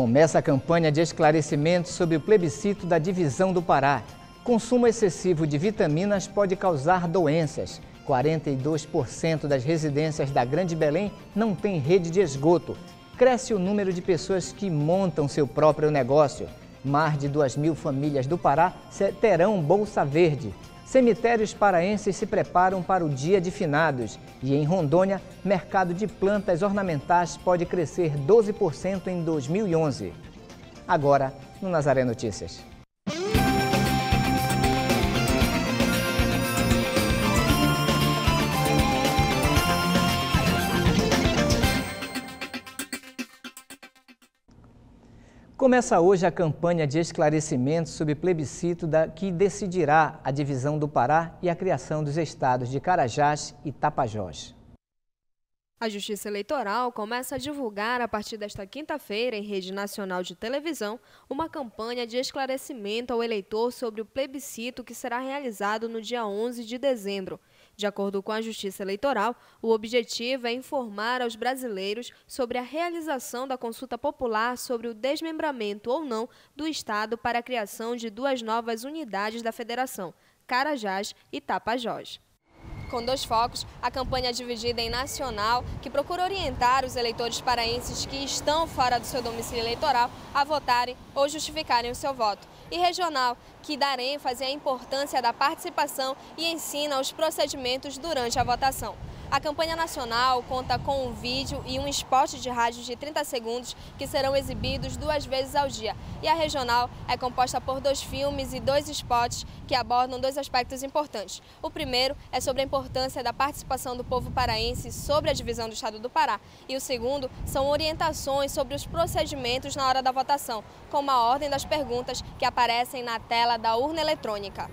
Começa a campanha de esclarecimento sobre o plebiscito da divisão do Pará. Consumo excessivo de vitaminas pode causar doenças. 42% das residências da Grande Belém não tem rede de esgoto. Cresce o número de pessoas que montam seu próprio negócio. Mais de 2 mil famílias do Pará terão Bolsa Verde. Cemitérios paraenses se preparam para o dia de finados e em Rondônia, mercado de plantas ornamentais pode crescer 12% em 2011. Agora, no Nazaré Notícias. Começa hoje a campanha de esclarecimento sobre plebiscito da, que decidirá a divisão do Pará e a criação dos estados de Carajás e Tapajós. A Justiça Eleitoral começa a divulgar a partir desta quinta-feira, em rede nacional de televisão, uma campanha de esclarecimento ao eleitor sobre o plebiscito que será realizado no dia 11 de dezembro. De acordo com a Justiça Eleitoral, o objetivo é informar aos brasileiros sobre a realização da consulta popular sobre o desmembramento ou não do Estado para a criação de duas novas unidades da Federação, Carajás e Tapajós. Com dois focos, a campanha é dividida em nacional, que procura orientar os eleitores paraenses que estão fora do seu domicílio eleitoral a votarem ou justificarem o seu voto e regional, que dará ênfase à importância da participação e ensina os procedimentos durante a votação. A campanha nacional conta com um vídeo e um esporte de rádio de 30 segundos que serão exibidos duas vezes ao dia. E a regional é composta por dois filmes e dois esportes que abordam dois aspectos importantes. O primeiro é sobre a importância da participação do povo paraense sobre a divisão do Estado do Pará. E o segundo são orientações sobre os procedimentos na hora da votação, como a ordem das perguntas que aparecem na tela da urna eletrônica.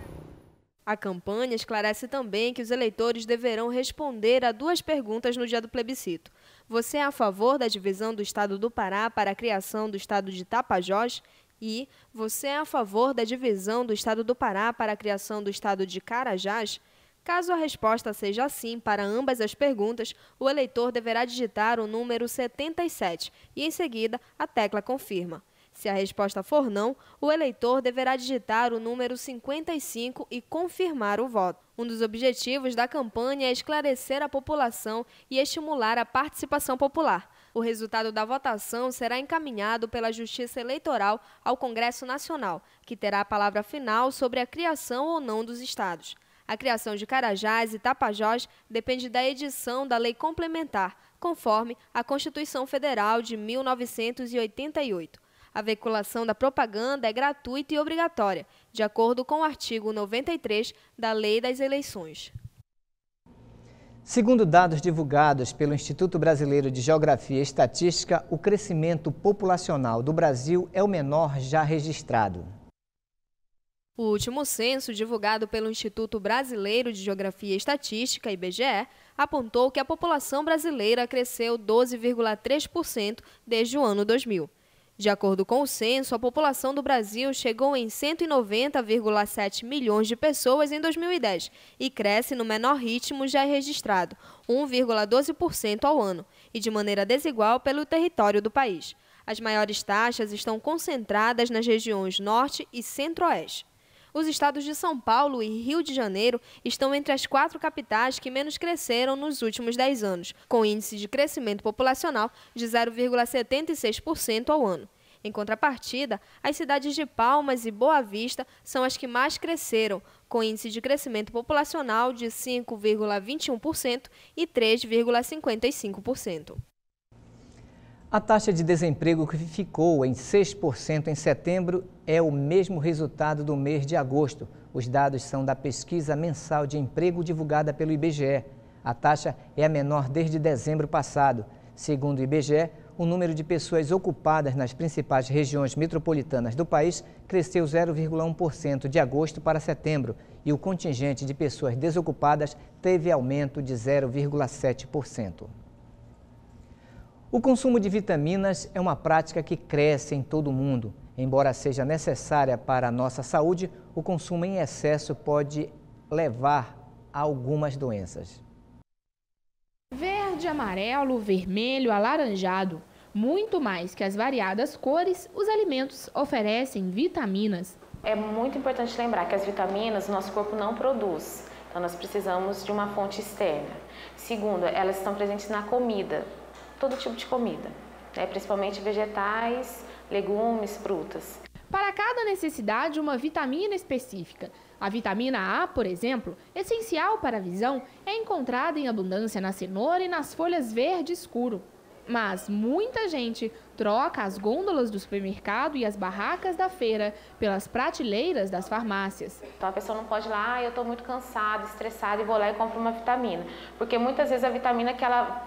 A campanha esclarece também que os eleitores deverão responder a duas perguntas no dia do plebiscito. Você é a favor da divisão do estado do Pará para a criação do estado de Tapajós? E você é a favor da divisão do estado do Pará para a criação do estado de Carajás? Caso a resposta seja sim para ambas as perguntas, o eleitor deverá digitar o número 77 e, em seguida, a tecla confirma. Se a resposta for não, o eleitor deverá digitar o número 55 e confirmar o voto. Um dos objetivos da campanha é esclarecer a população e estimular a participação popular. O resultado da votação será encaminhado pela Justiça Eleitoral ao Congresso Nacional, que terá a palavra final sobre a criação ou não dos estados. A criação de Carajás e Tapajós depende da edição da lei complementar, conforme a Constituição Federal de 1988. A veiculação da propaganda é gratuita e obrigatória, de acordo com o artigo 93 da Lei das Eleições. Segundo dados divulgados pelo Instituto Brasileiro de Geografia e Estatística, o crescimento populacional do Brasil é o menor já registrado. O último censo, divulgado pelo Instituto Brasileiro de Geografia e Estatística, IBGE, apontou que a população brasileira cresceu 12,3% desde o ano 2000. De acordo com o censo, a população do Brasil chegou em 190,7 milhões de pessoas em 2010 e cresce no menor ritmo já registrado, 1,12% ao ano, e de maneira desigual pelo território do país. As maiores taxas estão concentradas nas regiões Norte e Centro-Oeste. Os estados de São Paulo e Rio de Janeiro estão entre as quatro capitais que menos cresceram nos últimos 10 anos, com índice de crescimento populacional de 0,76% ao ano. Em contrapartida, as cidades de Palmas e Boa Vista são as que mais cresceram, com índice de crescimento populacional de 5,21% e 3,55%. A taxa de desemprego que ficou em 6% em setembro é o mesmo resultado do mês de agosto. Os dados são da pesquisa mensal de emprego divulgada pelo IBGE. A taxa é a menor desde dezembro passado. Segundo o IBGE, o número de pessoas ocupadas nas principais regiões metropolitanas do país cresceu 0,1% de agosto para setembro e o contingente de pessoas desocupadas teve aumento de 0,7%. O consumo de vitaminas é uma prática que cresce em todo o mundo. Embora seja necessária para a nossa saúde, o consumo em excesso pode levar a algumas doenças. Verde, amarelo, vermelho, alaranjado. Muito mais que as variadas cores, os alimentos oferecem vitaminas. É muito importante lembrar que as vitaminas o nosso corpo não produz. Então, nós precisamos de uma fonte externa. Segundo, elas estão presentes na comida todo tipo de comida, né? principalmente vegetais, legumes, frutas. Para cada necessidade, uma vitamina específica. A vitamina A, por exemplo, essencial para a visão, é encontrada em abundância na cenoura e nas folhas verde escuro. Mas muita gente troca as gôndolas do supermercado e as barracas da feira pelas prateleiras das farmácias. Então a pessoa não pode ir lá, ah, eu estou muito cansada, estressada e vou lá e compro uma vitamina. Porque muitas vezes a vitamina que ela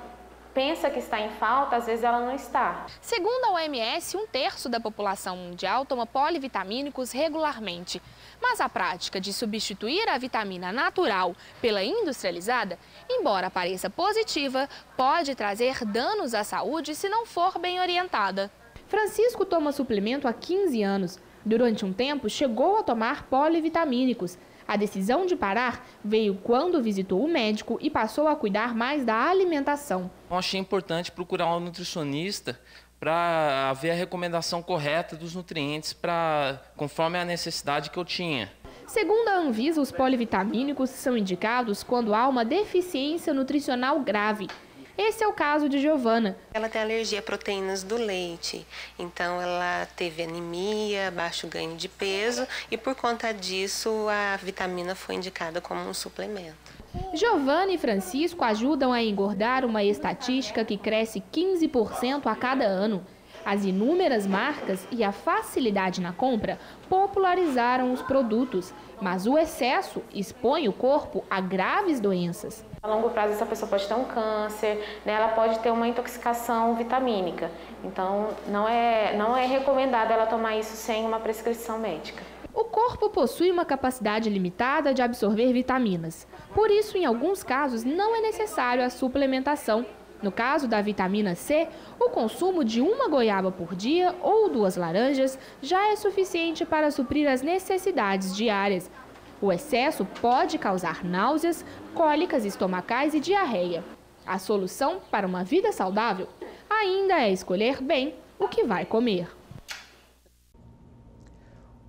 pensa que está em falta, às vezes ela não está. Segundo a OMS, um terço da população mundial toma polivitamínicos regularmente. Mas a prática de substituir a vitamina natural pela industrializada, embora pareça positiva, pode trazer danos à saúde se não for bem orientada. Francisco toma suplemento há 15 anos. Durante um tempo, chegou a tomar polivitamínicos, a decisão de parar veio quando visitou o médico e passou a cuidar mais da alimentação. Eu achei importante procurar um nutricionista para ver a recomendação correta dos nutrientes para conforme a necessidade que eu tinha. Segundo a Anvisa, os polivitamínicos são indicados quando há uma deficiência nutricional grave. Esse é o caso de Giovana. Ela tem alergia a proteínas do leite, então ela teve anemia, baixo ganho de peso e por conta disso a vitamina foi indicada como um suplemento. Giovana e Francisco ajudam a engordar uma estatística que cresce 15% a cada ano. As inúmeras marcas e a facilidade na compra popularizaram os produtos, mas o excesso expõe o corpo a graves doenças. A longo prazo, essa pessoa pode ter um câncer, né? ela pode ter uma intoxicação vitamínica. Então, não é, não é recomendado ela tomar isso sem uma prescrição médica. O corpo possui uma capacidade limitada de absorver vitaminas. Por isso, em alguns casos, não é necessário a suplementação no caso da vitamina C, o consumo de uma goiaba por dia ou duas laranjas já é suficiente para suprir as necessidades diárias. O excesso pode causar náuseas, cólicas estomacais e diarreia. A solução para uma vida saudável ainda é escolher bem o que vai comer.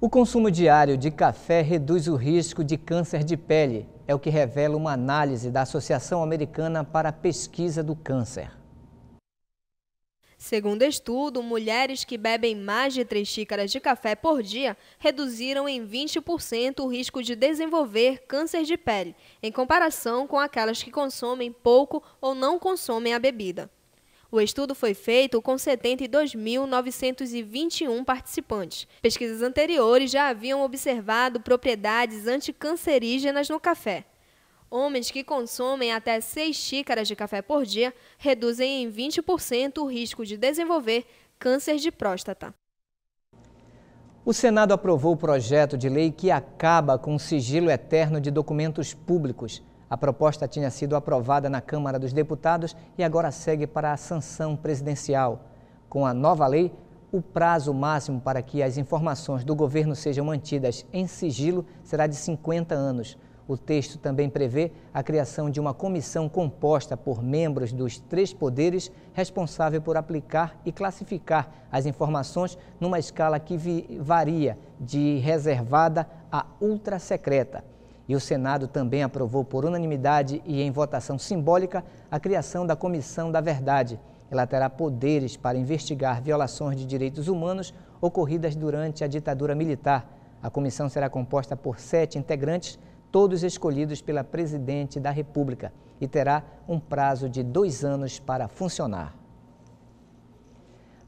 O consumo diário de café reduz o risco de câncer de pele, é o que revela uma análise da Associação Americana para a Pesquisa do Câncer. Segundo estudo, mulheres que bebem mais de 3 xícaras de café por dia reduziram em 20% o risco de desenvolver câncer de pele, em comparação com aquelas que consomem pouco ou não consomem a bebida. O estudo foi feito com 72.921 participantes. Pesquisas anteriores já haviam observado propriedades anticancerígenas no café. Homens que consomem até 6 xícaras de café por dia reduzem em 20% o risco de desenvolver câncer de próstata. O Senado aprovou o projeto de lei que acaba com o sigilo eterno de documentos públicos. A proposta tinha sido aprovada na Câmara dos Deputados e agora segue para a sanção presidencial. Com a nova lei, o prazo máximo para que as informações do governo sejam mantidas em sigilo será de 50 anos. O texto também prevê a criação de uma comissão composta por membros dos três poderes responsável por aplicar e classificar as informações numa escala que varia de reservada a ultra secreta. E o Senado também aprovou por unanimidade e em votação simbólica a criação da Comissão da Verdade. Ela terá poderes para investigar violações de direitos humanos ocorridas durante a ditadura militar. A comissão será composta por sete integrantes, todos escolhidos pela Presidente da República, e terá um prazo de dois anos para funcionar.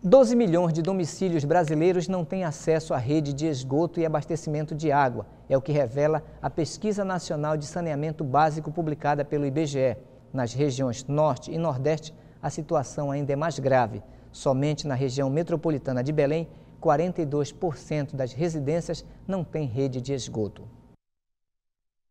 12 milhões de domicílios brasileiros não têm acesso à rede de esgoto e abastecimento de água, é o que revela a Pesquisa Nacional de Saneamento Básico publicada pelo IBGE. Nas regiões Norte e Nordeste, a situação ainda é mais grave. Somente na região metropolitana de Belém, 42% das residências não têm rede de esgoto.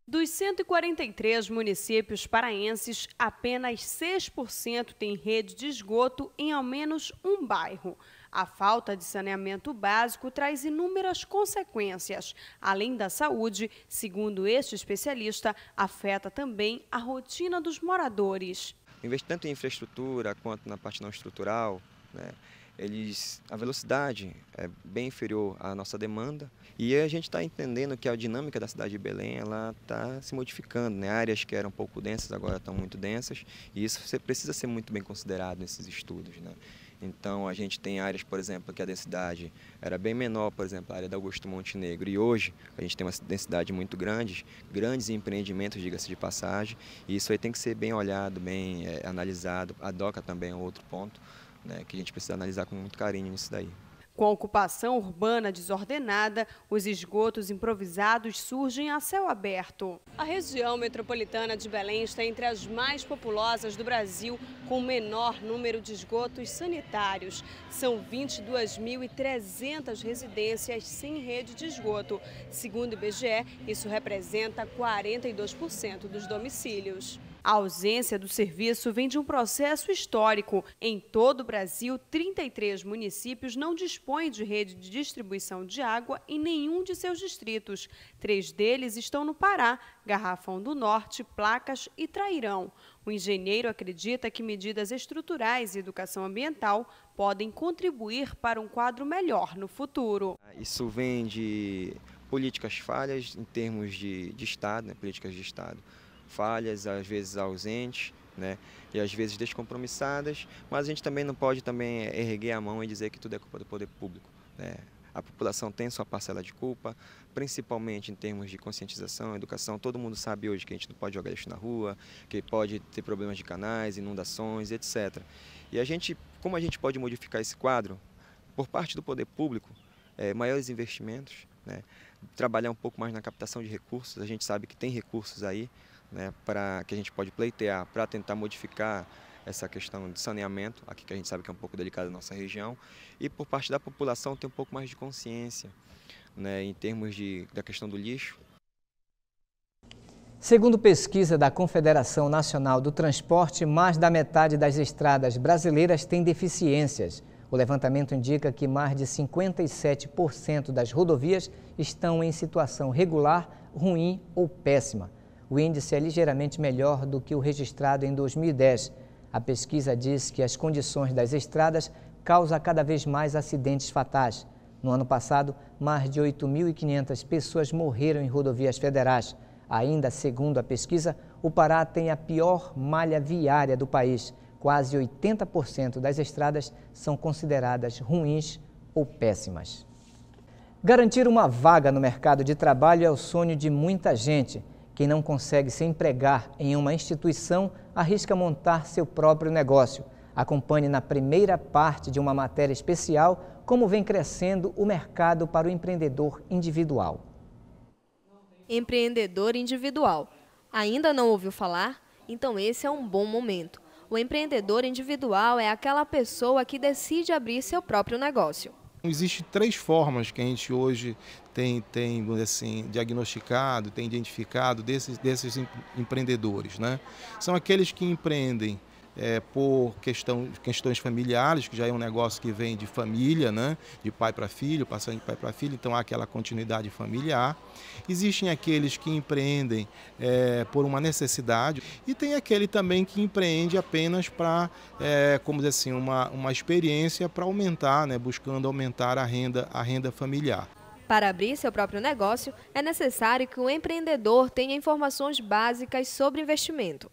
Dos 143 municípios paraenses, apenas 6% tem rede de esgoto em ao menos um bairro. A falta de saneamento básico traz inúmeras consequências. Além da saúde, segundo este especialista, afeta também a rotina dos moradores. Investir tanto em infraestrutura quanto na parte não estrutural, né, eles, a velocidade é bem inferior à nossa demanda e a gente está entendendo que a dinâmica da cidade de Belém ela está se modificando, né? Áreas que eram um pouco densas agora estão muito densas e isso precisa ser muito bem considerado nesses estudos, né? Então a gente tem áreas, por exemplo, que a densidade era bem menor, por exemplo, a área da Augusto Montenegro. E hoje a gente tem uma densidade muito grande, grandes empreendimentos, diga-se de passagem. E isso aí tem que ser bem olhado, bem é, analisado. A DOCA também é outro ponto né, que a gente precisa analisar com muito carinho isso daí. Com a ocupação urbana desordenada, os esgotos improvisados surgem a céu aberto. A região metropolitana de Belém está entre as mais populosas do Brasil, com o menor número de esgotos sanitários. São 22.300 residências sem rede de esgoto. Segundo o IBGE, isso representa 42% dos domicílios. A ausência do serviço vem de um processo histórico. Em todo o Brasil, 33 municípios não dispõem de rede de distribuição de água em nenhum de seus distritos. Três deles estão no Pará, Garrafão do Norte, Placas e Trairão. O engenheiro acredita que medidas estruturais e educação ambiental podem contribuir para um quadro melhor no futuro. Isso vem de políticas falhas em termos de, de Estado, né, políticas de Estado, falhas, às vezes ausentes, né? E às vezes descompromissadas, mas a gente também não pode também eh, erguer a mão e dizer que tudo é culpa do poder público. Né? A população tem sua parcela de culpa, principalmente em termos de conscientização, educação. Todo mundo sabe hoje que a gente não pode jogar lixo na rua, que pode ter problemas de canais, inundações, etc. E a gente, como a gente pode modificar esse quadro? Por parte do poder público, é, maiores investimentos, né? trabalhar um pouco mais na captação de recursos. A gente sabe que tem recursos aí, né, para que a gente pode pleitear para tentar modificar essa questão de saneamento, aqui que a gente sabe que é um pouco delicada na nossa região, e por parte da população ter um pouco mais de consciência né, em termos de, da questão do lixo. Segundo pesquisa da Confederação Nacional do Transporte, mais da metade das estradas brasileiras tem deficiências. O levantamento indica que mais de 57% das rodovias estão em situação regular, ruim ou péssima. O índice é ligeiramente melhor do que o registrado em 2010. A pesquisa diz que as condições das estradas causam cada vez mais acidentes fatais. No ano passado, mais de 8.500 pessoas morreram em rodovias federais. Ainda segundo a pesquisa, o Pará tem a pior malha viária do país. Quase 80% das estradas são consideradas ruins ou péssimas. Garantir uma vaga no mercado de trabalho é o sonho de muita gente. Quem não consegue se empregar em uma instituição arrisca montar seu próprio negócio. Acompanhe na primeira parte de uma matéria especial como vem crescendo o mercado para o empreendedor individual. Empreendedor individual. Ainda não ouviu falar? Então esse é um bom momento. O empreendedor individual é aquela pessoa que decide abrir seu próprio negócio. Existem três formas que a gente hoje tem, tem assim, diagnosticado, tem identificado desses, desses empreendedores. Né? São aqueles que empreendem é, por questão, questões familiares, que já é um negócio que vem de família, né? de pai para filho, passando de pai para filho, então há aquela continuidade familiar. Existem aqueles que empreendem é, por uma necessidade e tem aquele também que empreende apenas para, é, como dizer assim, uma, uma experiência para aumentar, né? buscando aumentar a renda, a renda familiar. Para abrir seu próprio negócio, é necessário que o empreendedor tenha informações básicas sobre investimento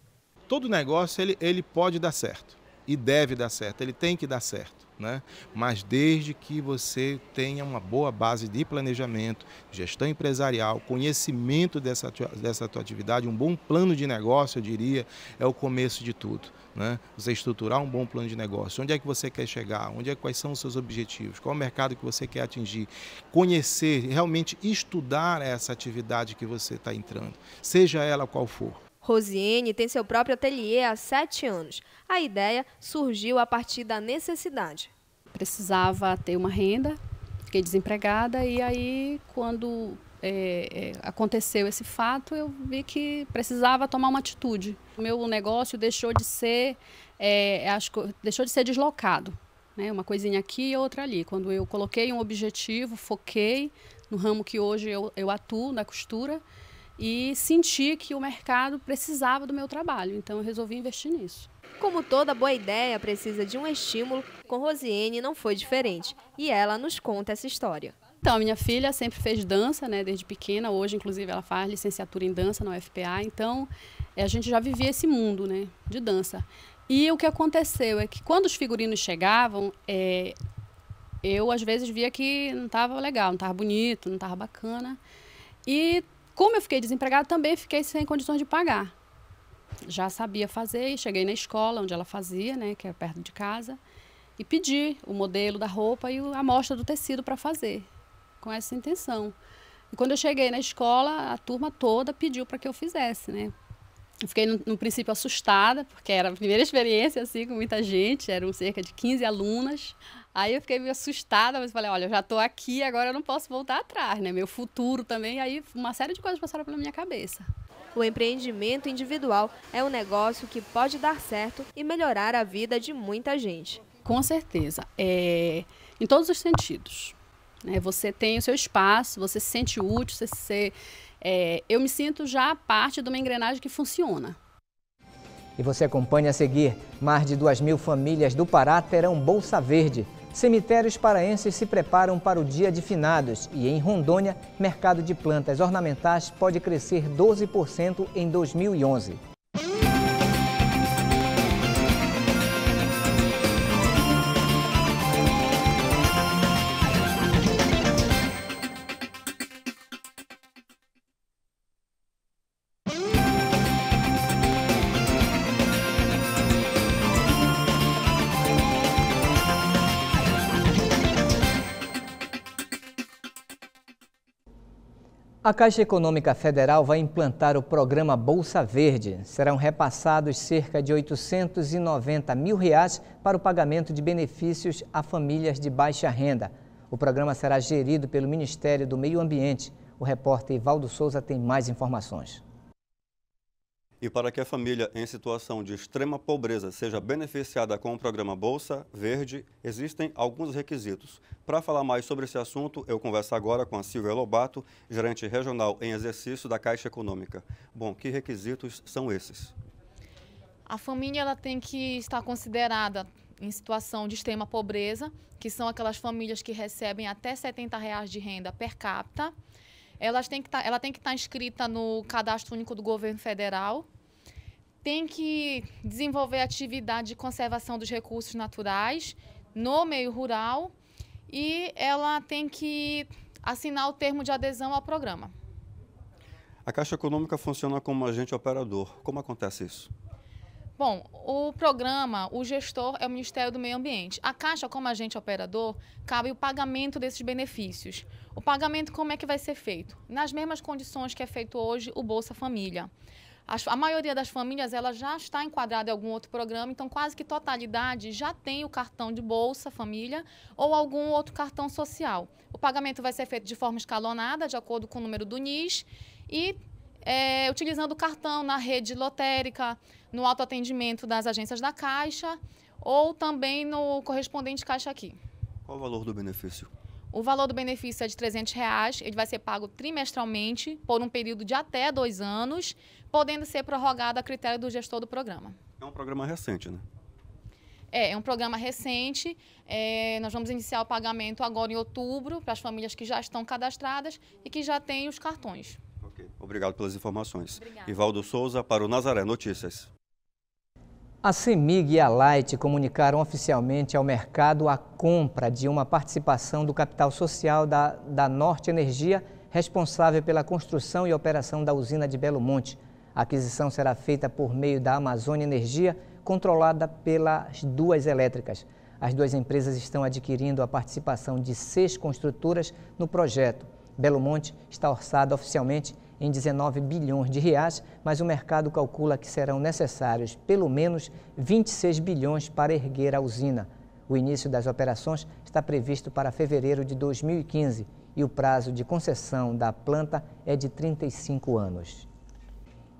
todo negócio ele, ele pode dar certo e deve dar certo, ele tem que dar certo, né? Mas desde que você tenha uma boa base de planejamento, gestão empresarial, conhecimento dessa, dessa tua atividade, um bom plano de negócio, eu diria, é o começo de tudo, né? Você estruturar um bom plano de negócio, onde é que você quer chegar, onde é quais são os seus objetivos, qual o mercado que você quer atingir, conhecer, realmente estudar essa atividade que você está entrando, seja ela qual for. Rosiene tem seu próprio ateliê há sete anos. A ideia surgiu a partir da necessidade. Precisava ter uma renda, fiquei desempregada e aí quando é, é aconteceu esse fato, eu vi que precisava tomar uma atitude. O meu negócio deixou de ser, é, acho, deixou de ser deslocado. Né? Uma coisinha aqui e outra ali. Quando eu coloquei um objetivo, foquei no ramo que hoje eu, eu atuo, na costura, e senti que o mercado precisava do meu trabalho, então eu resolvi investir nisso. Como toda boa ideia precisa de um estímulo, com Rosiene não foi diferente e ela nos conta essa história. Então, minha filha sempre fez dança, né, desde pequena. Hoje, inclusive, ela faz licenciatura em dança na UFPA. Então, eh, a gente já vivia esse mundo, né, de dança. E o que aconteceu é que quando os figurinos chegavam, é, eu às vezes via que não estava legal, não estava bonito, não estava bacana. E como eu fiquei desempregada, também fiquei sem condições de pagar. Já sabia fazer e cheguei na escola onde ela fazia, né, que é perto de casa, e pedi o modelo da roupa e a amostra do tecido para fazer, com essa intenção. E quando eu cheguei na escola, a turma toda pediu para que eu fizesse, né? Eu fiquei, no, no, princípio, assustada, porque era a primeira experiência, assim, com muita gente. Eram cerca de 15 alunas Aí eu fiquei meio assustada, mas falei, olha, eu já tô aqui, agora eu não posso voltar atrás, né? Meu futuro também, aí uma série de coisas passaram pela minha cabeça. O empreendimento individual é um negócio que pode dar certo e melhorar a vida de muita gente. Com certeza, é, em todos os sentidos. Né? Você tem o seu espaço, você se sente útil, você se, é, eu me sinto já parte de uma engrenagem que funciona. E você acompanha a seguir, mais de duas mil famílias do Pará terão Bolsa Verde. Cemitérios paraenses se preparam para o dia de finados e em Rondônia, mercado de plantas ornamentais pode crescer 12% em 2011. A Caixa Econômica Federal vai implantar o programa Bolsa Verde. Serão repassados cerca de 890 mil reais para o pagamento de benefícios a famílias de baixa renda. O programa será gerido pelo Ministério do Meio Ambiente. O repórter Ivaldo Souza tem mais informações. E para que a família em situação de extrema pobreza seja beneficiada com o programa Bolsa Verde, existem alguns requisitos. Para falar mais sobre esse assunto, eu converso agora com a Silvia Lobato, gerente regional em exercício da Caixa Econômica. Bom, que requisitos são esses? A família ela tem que estar considerada em situação de extrema pobreza, que são aquelas famílias que recebem até R$ 70 reais de renda per capita elas têm que tá, ela tem que estar tá inscrita no Cadastro Único do Governo Federal, tem que desenvolver atividade de conservação dos recursos naturais no meio rural e ela tem que assinar o termo de adesão ao programa. A Caixa Econômica funciona como agente operador. Como acontece isso? Bom, o programa, o gestor é o Ministério do Meio Ambiente. A Caixa, como agente operador, cabe o pagamento desses benefícios. O pagamento, como é que vai ser feito? Nas mesmas condições que é feito hoje o Bolsa Família. A maioria das famílias ela já está enquadrada em algum outro programa, então quase que totalidade já tem o cartão de Bolsa Família ou algum outro cartão social. O pagamento vai ser feito de forma escalonada, de acordo com o número do NIS, e é, utilizando o cartão na rede lotérica, no autoatendimento das agências da Caixa ou também no correspondente Caixa aqui. Qual o valor do benefício? O valor do benefício é de 300 reais. Ele vai ser pago trimestralmente por um período de até dois anos, podendo ser prorrogado a critério do gestor do programa. É um programa recente, né? É, é um programa recente. É, nós vamos iniciar o pagamento agora em outubro para as famílias que já estão cadastradas e que já têm os cartões. Obrigado pelas informações. Obrigada. Ivaldo Souza para o Nazaré Notícias. A CEMIG e a Light comunicaram oficialmente ao mercado a compra de uma participação do capital social da, da Norte Energia, responsável pela construção e operação da usina de Belo Monte. A aquisição será feita por meio da Amazônia Energia, controlada pelas duas elétricas. As duas empresas estão adquirindo a participação de seis construtoras no projeto. Belo Monte está orçada oficialmente em 19 bilhões de reais, mas o mercado calcula que serão necessários pelo menos 26 bilhões para erguer a usina. O início das operações está previsto para fevereiro de 2015 e o prazo de concessão da planta é de 35 anos.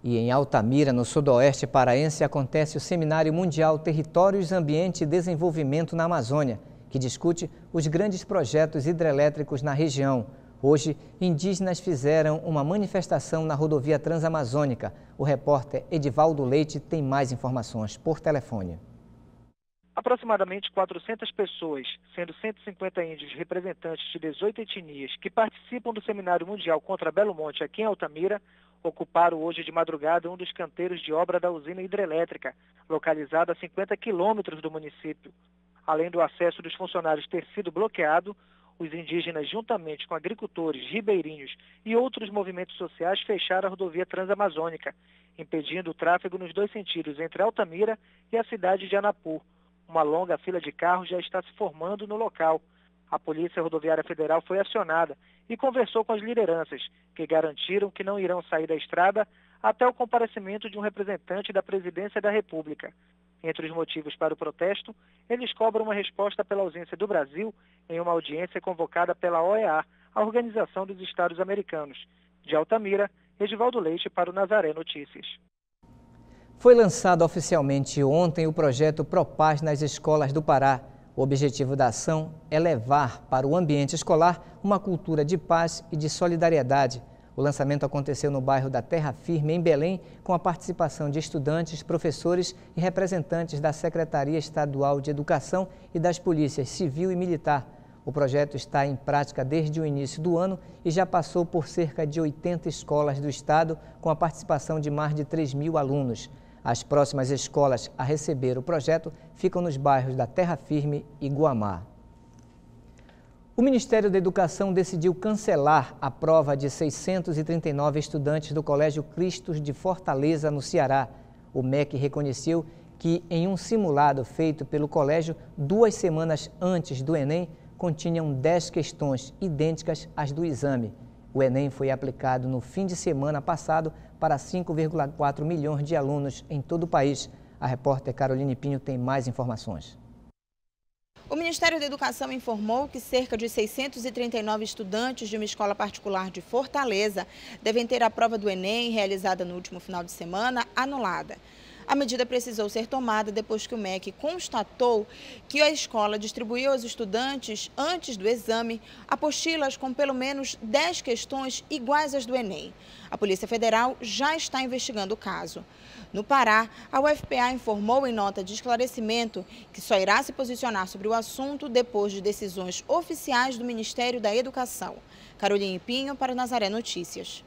E em Altamira, no sudoeste paraense, acontece o Seminário Mundial Territórios, Ambiente e Desenvolvimento na Amazônia, que discute os grandes projetos hidrelétricos na região. Hoje, indígenas fizeram uma manifestação na rodovia Transamazônica. O repórter Edivaldo Leite tem mais informações por telefone. Aproximadamente 400 pessoas, sendo 150 índios representantes de 18 etnias que participam do Seminário Mundial contra Belo Monte aqui em Altamira, ocuparam hoje de madrugada um dos canteiros de obra da usina hidrelétrica, localizada a 50 quilômetros do município. Além do acesso dos funcionários ter sido bloqueado, os indígenas, juntamente com agricultores, ribeirinhos e outros movimentos sociais, fecharam a rodovia transamazônica, impedindo o tráfego nos dois sentidos, entre Altamira e a cidade de Anapu. Uma longa fila de carros já está se formando no local. A Polícia Rodoviária Federal foi acionada e conversou com as lideranças, que garantiram que não irão sair da estrada até o comparecimento de um representante da Presidência da República. Entre os motivos para o protesto, eles cobram uma resposta pela ausência do Brasil em uma audiência convocada pela OEA, a Organização dos Estados Americanos. De Altamira, Edivaldo Leite para o Nazaré Notícias. Foi lançado oficialmente ontem o projeto Propaz nas escolas do Pará. O objetivo da ação é levar para o ambiente escolar uma cultura de paz e de solidariedade. O lançamento aconteceu no bairro da Terra Firme, em Belém, com a participação de estudantes, professores e representantes da Secretaria Estadual de Educação e das Polícias Civil e Militar. O projeto está em prática desde o início do ano e já passou por cerca de 80 escolas do estado, com a participação de mais de 3 mil alunos. As próximas escolas a receber o projeto ficam nos bairros da Terra Firme e Guamar. O Ministério da Educação decidiu cancelar a prova de 639 estudantes do Colégio Cristos de Fortaleza, no Ceará. O MEC reconheceu que, em um simulado feito pelo colégio duas semanas antes do Enem, continham 10 questões idênticas às do exame. O Enem foi aplicado no fim de semana passado para 5,4 milhões de alunos em todo o país. A repórter Caroline Pinho tem mais informações. O Ministério da Educação informou que cerca de 639 estudantes de uma escola particular de Fortaleza devem ter a prova do Enem, realizada no último final de semana, anulada. A medida precisou ser tomada depois que o MEC constatou que a escola distribuiu aos estudantes, antes do exame, apostilas com pelo menos 10 questões iguais às do Enem. A Polícia Federal já está investigando o caso. No Pará, a UFPA informou em nota de esclarecimento que só irá se posicionar sobre o assunto depois de decisões oficiais do Ministério da Educação. Caroline Pinho para Nazaré Notícias.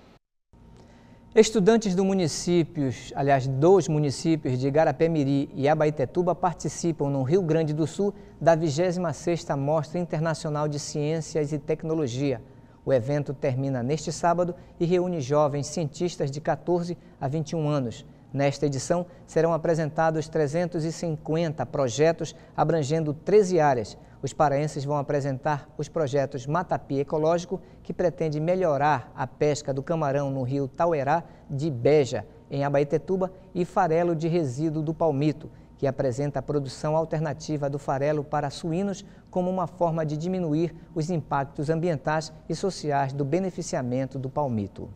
Estudantes do municípios, aliás, dos municípios de Igarapé-Miri e Abaetetuba participam no Rio Grande do Sul da 26ª Mostra Internacional de Ciências e Tecnologia. O evento termina neste sábado e reúne jovens cientistas de 14 a 21 anos. Nesta edição serão apresentados 350 projetos abrangendo 13 áreas. Os paraenses vão apresentar os projetos Matapi Ecológico, que pretende melhorar a pesca do camarão no rio Tauerá de Beja, em Abaetetuba, e farelo de resíduo do palmito, que apresenta a produção alternativa do farelo para suínos como uma forma de diminuir os impactos ambientais e sociais do beneficiamento do palmito.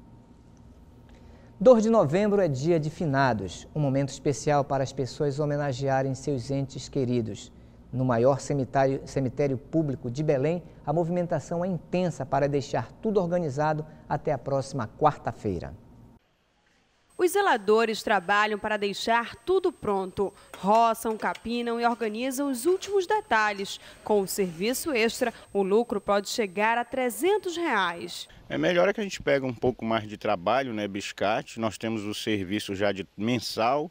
2 de novembro é dia de finados, um momento especial para as pessoas homenagearem seus entes queridos. No maior cemitério, cemitério público de Belém, a movimentação é intensa para deixar tudo organizado até a próxima quarta-feira. Os zeladores trabalham para deixar tudo pronto. Roçam, capinam e organizam os últimos detalhes. Com o serviço extra, o lucro pode chegar a 300 reais. É melhor é que a gente pega um pouco mais de trabalho, né, biscate. Nós temos o serviço já de mensal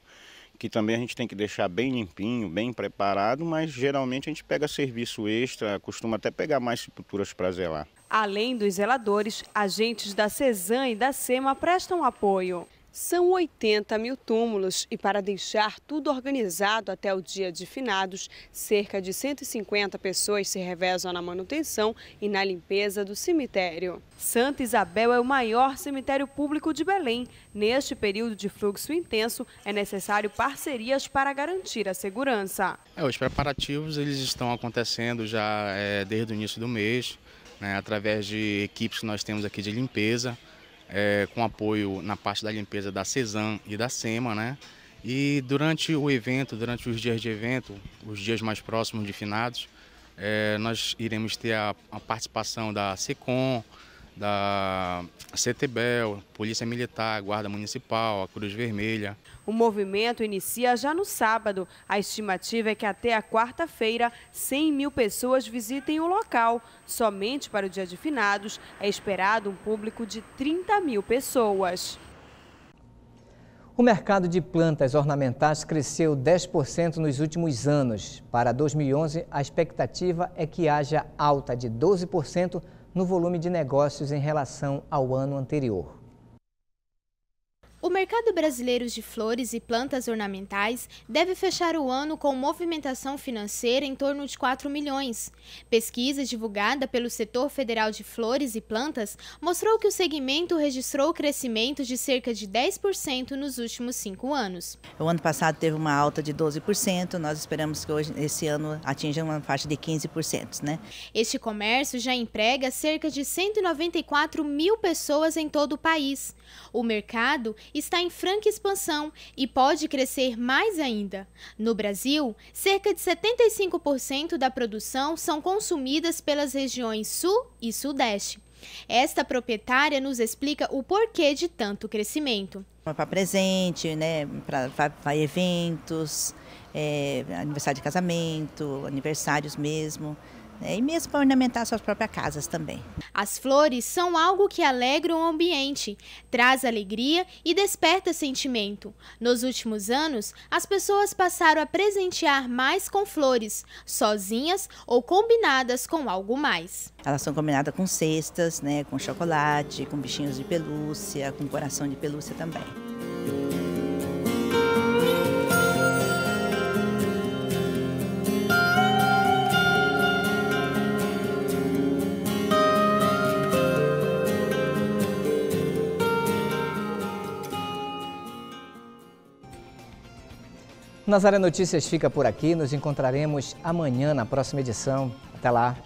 que também a gente tem que deixar bem limpinho, bem preparado, mas geralmente a gente pega serviço extra, costuma até pegar mais sepulturas para zelar. Além dos zeladores, agentes da CESAM e da SEMA prestam apoio. São 80 mil túmulos e para deixar tudo organizado até o dia de finados, cerca de 150 pessoas se revezam na manutenção e na limpeza do cemitério. Santa Isabel é o maior cemitério público de Belém. Neste período de fluxo intenso, é necessário parcerias para garantir a segurança. É, os preparativos eles estão acontecendo já é, desde o início do mês, né, através de equipes que nós temos aqui de limpeza, é, com apoio na parte da limpeza da CESAM e da SEMA, né? E durante o evento, durante os dias de evento, os dias mais próximos de finados, é, nós iremos ter a, a participação da SECOM, da CETEBEL, Polícia Militar, Guarda Municipal, a Cruz Vermelha. O movimento inicia já no sábado. A estimativa é que até a quarta-feira, 100 mil pessoas visitem o local. Somente para o Dia de Finados é esperado um público de 30 mil pessoas. O mercado de plantas ornamentais cresceu 10% nos últimos anos. Para 2011, a expectativa é que haja alta de 12% no volume de negócios em relação ao ano anterior. O mercado brasileiro de flores e plantas ornamentais deve fechar o ano com movimentação financeira em torno de 4 milhões. Pesquisa divulgada pelo Setor Federal de Flores e Plantas mostrou que o segmento registrou crescimento de cerca de 10% nos últimos cinco anos. O ano passado teve uma alta de 12%, nós esperamos que hoje, esse ano atinja uma faixa de 15%. Né? Este comércio já emprega cerca de 194 mil pessoas em todo o país. O mercado está em franca expansão e pode crescer mais ainda. No Brasil, cerca de 75% da produção são consumidas pelas regiões Sul e Sudeste. Esta proprietária nos explica o porquê de tanto crescimento. Para presente, né, para eventos, é, aniversário de casamento, aniversários mesmo né? e mesmo para ornamentar suas próprias casas também. As flores são algo que alegra o ambiente, traz alegria e desperta sentimento. Nos últimos anos, as pessoas passaram a presentear mais com flores, sozinhas ou combinadas com algo mais. Elas são combinadas com cestas, né, com chocolate, com bichinhos de pelúcia, com coração de pelúcia também. Nazaré Notícias fica por aqui. Nos encontraremos amanhã na próxima edição. Até lá.